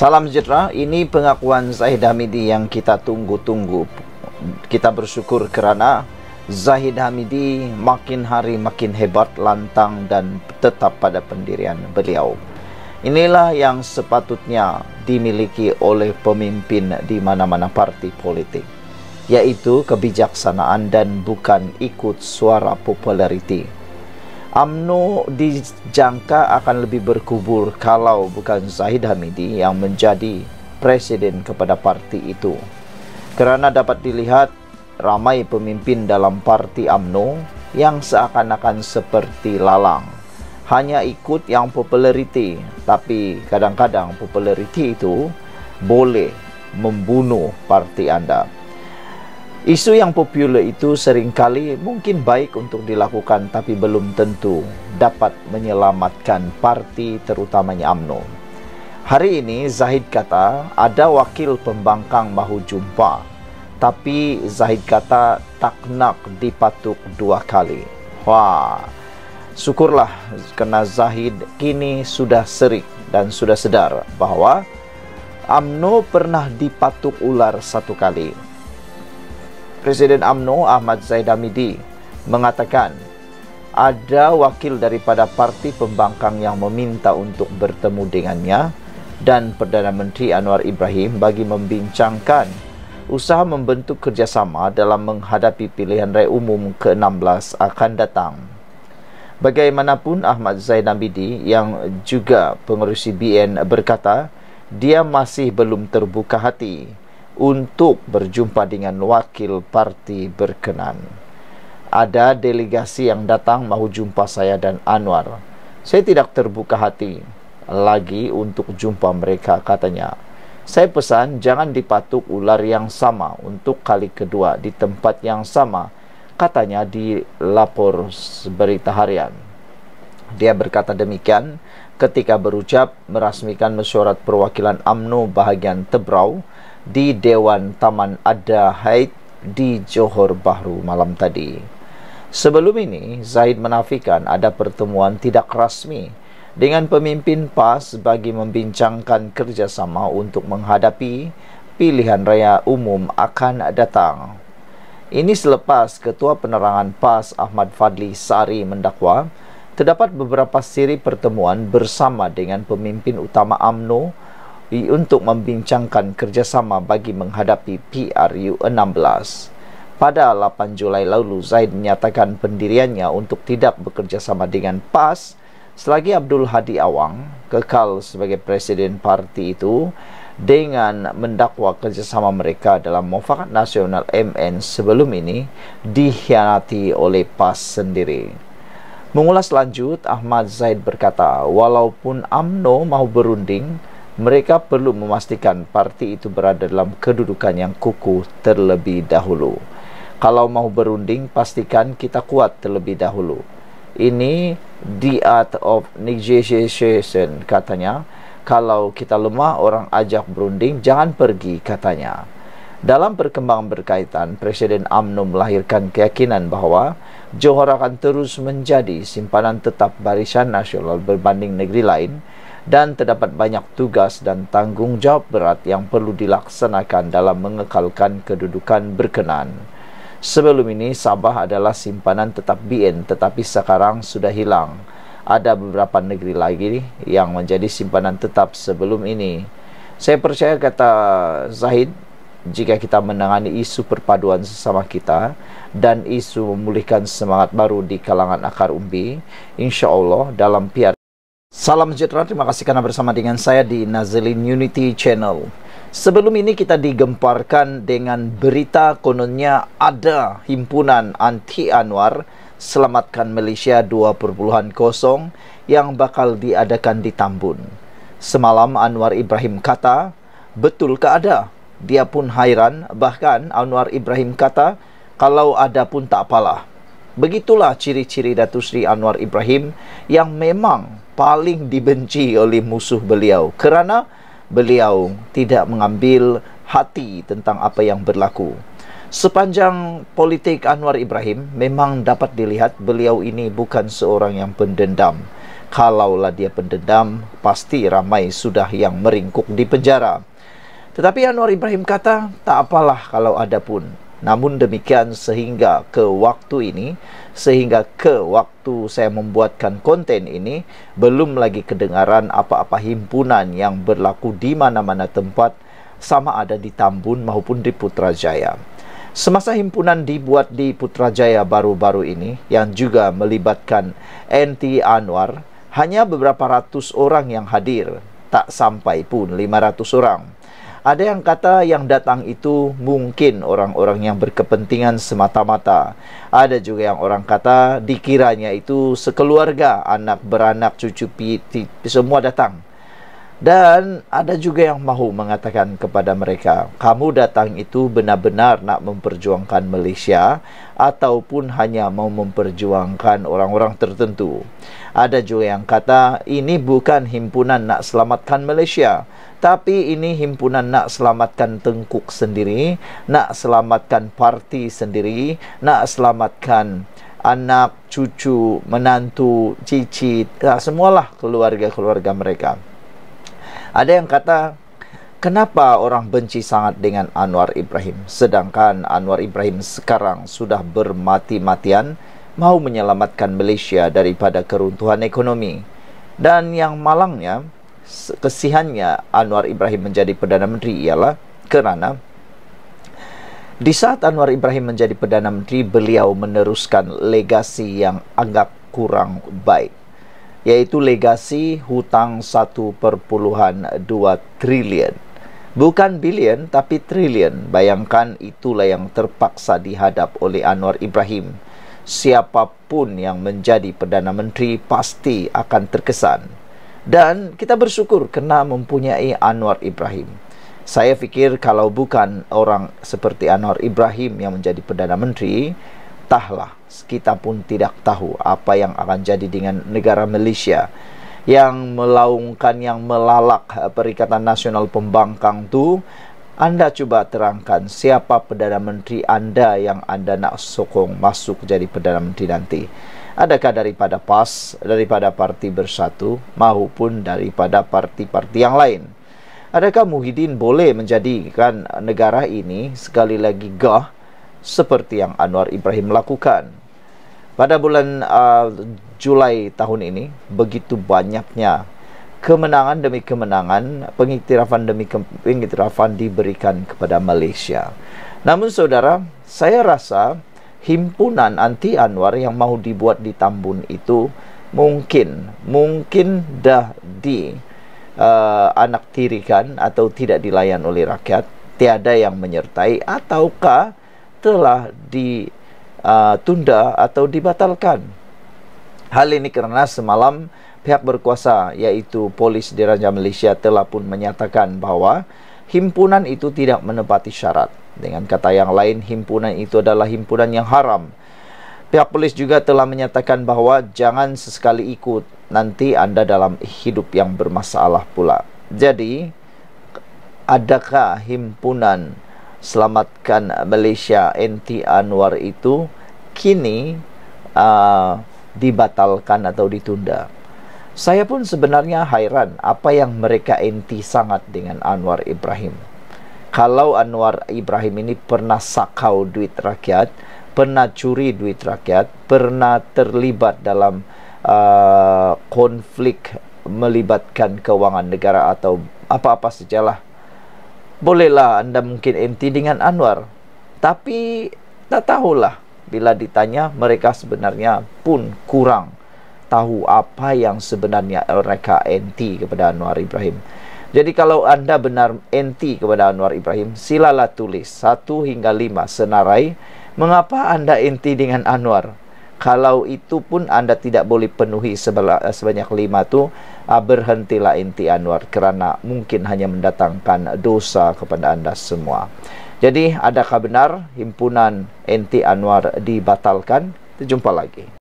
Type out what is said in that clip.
Salam sejahtera, ini pengakuan Zahid Hamidi yang kita tunggu-tunggu. Kita bersyukur kerana Zahid Hamidi makin hari makin hebat, lantang dan tetap pada pendirian beliau. Inilah yang sepatutnya dimiliki oleh pemimpin di mana-mana parti politik, yaitu kebijaksanaan dan bukan ikut suara populariti. UMNO dijangka akan lebih berkubur kalau bukan Zahid Hamidi yang menjadi presiden kepada parti itu. Kerana dapat dilihat ramai pemimpin dalam parti UMNO yang seakan-akan seperti lalang. Hanya ikut yang populariti tapi kadang-kadang populariti itu boleh membunuh parti anda. Isu yang popular itu seringkali mungkin baik untuk dilakukan tapi belum tentu dapat menyelamatkan parti terutamanya AMNO. Hari ini Zahid kata ada wakil pembangkang mahu jumpa tapi Zahid kata tak nak dipatuk dua kali. Wah, syukurlah kena Zahid kini sudah serik dan sudah sedar bahawa AMNO pernah dipatuk ular satu kali. Presiden AMNO Ahmad Zaid Hamidi mengatakan ada wakil daripada parti pembangkang yang meminta untuk bertemu dengannya dan Perdana Menteri Anwar Ibrahim bagi membincangkan usaha membentuk kerjasama dalam menghadapi pilihan raya umum ke-16 akan datang. Bagaimanapun Ahmad Zaid Hamidi yang juga pengurusi BN berkata dia masih belum terbuka hati untuk berjumpa dengan wakil parti berkenan. Ada delegasi yang datang mahu jumpa saya dan Anwar. Saya tidak terbuka hati lagi untuk jumpa mereka katanya. Saya pesan jangan dipatuk ular yang sama untuk kali kedua di tempat yang sama katanya di lapor berita harian. Dia berkata demikian ketika berucap merasmikan mesyuarat perwakilan AMNO bahagian Tebrau di Dewan Taman Ada Haid di Johor Bahru malam tadi. Sebelum ini, Zaid menafikan ada pertemuan tidak rasmi dengan pemimpin PAS bagi membincangkan kerjasama untuk menghadapi pilihan raya umum akan datang. Ini selepas Ketua Penerangan PAS Ahmad Fadli Sari mendakwa terdapat beberapa siri pertemuan bersama dengan pemimpin utama AMNO untuk membincangkan kerjasama bagi menghadapi PRU-16. Pada 8 Julai lalu, Zaid menyatakan pendiriannya untuk tidak bekerjasama dengan PAS selagi Abdul Hadi Awang kekal sebagai presiden parti itu dengan mendakwa kerjasama mereka dalam mufakat nasional MN sebelum ini dikhianati oleh PAS sendiri. Mengulas lanjut, Ahmad Zaid berkata, walaupun AMNO mau berunding, mereka perlu memastikan parti itu berada dalam kedudukan yang kukuh terlebih dahulu. Kalau mau berunding, pastikan kita kuat terlebih dahulu. Ini the art of negotiation, katanya. Kalau kita lemah, orang ajak berunding, jangan pergi, katanya. Dalam perkembangan berkaitan, Presiden UMNO melahirkan keyakinan bahawa Johor akan terus menjadi simpanan tetap barisan nasional berbanding negeri lain dan terdapat banyak tugas dan tanggungjawab berat yang perlu dilaksanakan dalam mengekalkan kedudukan berkenan. Sebelum ini Sabah adalah simpanan tetap BN tetapi sekarang sudah hilang. Ada beberapa negeri lagi yang menjadi simpanan tetap sebelum ini. Saya percaya kata Zahid jika kita menangani isu perpaduan sesama kita dan isu memulihkan semangat baru di kalangan akar umbi, insya Allah dalam PR Salam sejahtera, terima kasih kerana bersama dengan saya di Nazilin Unity Channel. Sebelum ini kita digemparkan dengan berita kononnya ada himpunan anti Anwar Selamatkan Malaysia 2.0 yang bakal diadakan di Tambun. Semalam Anwar Ibrahim kata, betul ke ada? Dia pun hairan, bahkan Anwar Ibrahim kata, kalau ada pun tak apalah. Begitulah ciri-ciri Datu Sri Anwar Ibrahim yang memang paling dibenci oleh musuh beliau kerana beliau tidak mengambil hati tentang apa yang berlaku. Sepanjang politik Anwar Ibrahim memang dapat dilihat beliau ini bukan seorang yang pendendam. Kalaulah dia pendendam, pasti ramai sudah yang meringkuk di penjara. Tetapi Anwar Ibrahim kata, tak apalah kalau ada pun. Namun demikian sehingga ke waktu ini, sehingga ke waktu saya membuatkan konten ini, belum lagi kedengaran apa-apa himpunan yang berlaku di mana-mana tempat sama ada di Tambun maupun di Putrajaya. Semasa himpunan dibuat di Putrajaya baru-baru ini yang juga melibatkan NT Anwar, hanya beberapa ratus orang yang hadir, tak sampai pun 500 orang. Ada yang kata yang datang itu mungkin orang-orang yang berkepentingan semata-mata. Ada juga yang orang kata dikiranya itu sekeluarga, anak beranak, cucu piti, semua datang. Dan ada juga yang mahu mengatakan kepada mereka, kamu datang itu benar-benar nak memperjuangkan Malaysia ataupun hanya mau memperjuangkan orang-orang tertentu. Ada juga yang kata, ini bukan himpunan nak selamatkan Malaysia, tapi ini himpunan nak selamatkan Tengkuk sendiri, nak selamatkan parti sendiri, nak selamatkan anak, cucu, menantu, cici, nah, semualah keluarga-keluarga mereka. Ada yang kata, kenapa orang benci sangat dengan Anwar Ibrahim? Sedangkan Anwar Ibrahim sekarang sudah bermati-matian mau menyelamatkan Malaysia daripada keruntuhan ekonomi. Dan yang malangnya, kesihannya Anwar Ibrahim menjadi Perdana Menteri ialah kerana di saat Anwar Ibrahim menjadi Perdana Menteri, beliau meneruskan legasi yang agak kurang baik iaitu legasi hutang 1.2 trilion. Bukan bilion tapi trilion. Bayangkan itulah yang terpaksa dihadap oleh Anwar Ibrahim. Siapapun yang menjadi Perdana Menteri pasti akan terkesan. Dan kita bersyukur kena mempunyai Anwar Ibrahim. Saya fikir kalau bukan orang seperti Anwar Ibrahim yang menjadi Perdana Menteri, entahlah kita pun tidak tahu apa yang akan jadi dengan negara Malaysia yang melaungkan yang melalak Perikatan Nasional Pembangkang tu anda cuba terangkan siapa Perdana Menteri anda yang anda nak sokong masuk jadi Perdana Menteri nanti adakah daripada PAS daripada Parti Bersatu maupun daripada parti-parti yang lain adakah Muhyiddin boleh menjadikan negara ini sekali lagi gah seperti yang Anwar Ibrahim lakukan. Pada bulan uh, Julai tahun ini, begitu banyaknya kemenangan demi kemenangan, pengiktirafan demi ke- pengiktirafan diberikan kepada Malaysia. Namun saudara, saya rasa himpunan anti Anwar yang mahu dibuat di Tambun itu mungkin mungkin dah di uh, anak tirikan atau tidak dilayan oleh rakyat, tiada yang menyertai ataukah telah ditunda uh, atau dibatalkan. Hal ini kerana semalam pihak berkuasa iaitu polis diraja Malaysia telah pun menyatakan bahawa himpunan itu tidak menepati syarat. Dengan kata yang lain, himpunan itu adalah himpunan yang haram. Pihak polis juga telah menyatakan bahawa jangan sesekali ikut, nanti anda dalam hidup yang bermasalah pula. Jadi, adakah himpunan selamatkan Malaysia anti Anwar itu kini uh, dibatalkan atau ditunda. Saya pun sebenarnya hairan apa yang mereka anti sangat dengan Anwar Ibrahim. Kalau Anwar Ibrahim ini pernah sakau duit rakyat, pernah curi duit rakyat, pernah terlibat dalam uh, konflik melibatkan kewangan negara atau apa-apa sejalah. Bolehlah anda mungkin anti dengan Anwar Tapi tak tahulah Bila ditanya mereka sebenarnya pun kurang Tahu apa yang sebenarnya mereka anti kepada Anwar Ibrahim Jadi kalau anda benar anti kepada Anwar Ibrahim Silalah tulis 1 hingga 5 senarai Mengapa anda anti dengan Anwar kalau itu pun anda tidak boleh penuhi sebanyak lima tu ah, berhentilah inti Anwar kerana mungkin hanya mendatangkan dosa kepada anda semua jadi adakah benar himpunan inti Anwar dibatalkan kita jumpa lagi